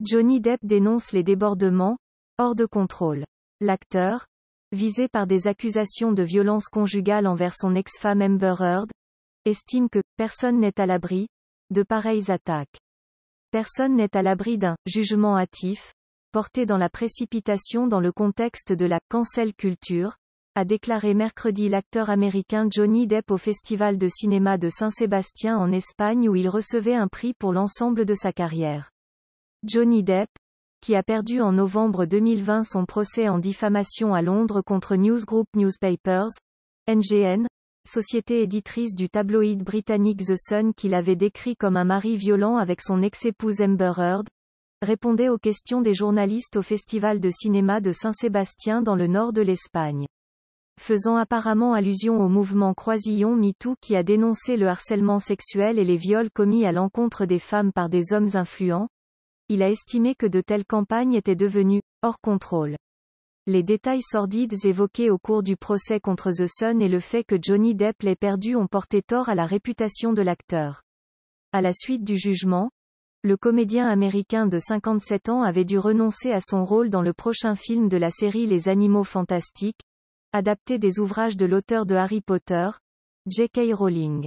Johnny Depp dénonce les débordements, hors de contrôle. L'acteur, visé par des accusations de violence conjugale envers son ex-femme Amber Heard, estime que personne n'est à l'abri de pareilles attaques. Personne n'est à l'abri d'un jugement hâtif, porté dans la précipitation dans le contexte de la cancel culture, a déclaré mercredi l'acteur américain Johnny Depp au Festival de cinéma de Saint-Sébastien en Espagne où il recevait un prix pour l'ensemble de sa carrière. Johnny Depp, qui a perdu en novembre 2020 son procès en diffamation à Londres contre Newsgroup Newspapers, NGN, société éditrice du tabloïd britannique The Sun qu'il avait décrit comme un mari violent avec son ex-épouse Amber Heard, répondait aux questions des journalistes au festival de cinéma de Saint-Sébastien dans le nord de l'Espagne. Faisant apparemment allusion au mouvement Croisillon MeToo qui a dénoncé le harcèlement sexuel et les viols commis à l'encontre des femmes par des hommes influents, il a estimé que de telles campagnes étaient devenues hors contrôle. Les détails sordides évoqués au cours du procès contre The Sun et le fait que Johnny Depp l'ait perdu ont porté tort à la réputation de l'acteur. À la suite du jugement, le comédien américain de 57 ans avait dû renoncer à son rôle dans le prochain film de la série Les Animaux Fantastiques, adapté des ouvrages de l'auteur de Harry Potter, J.K. Rowling.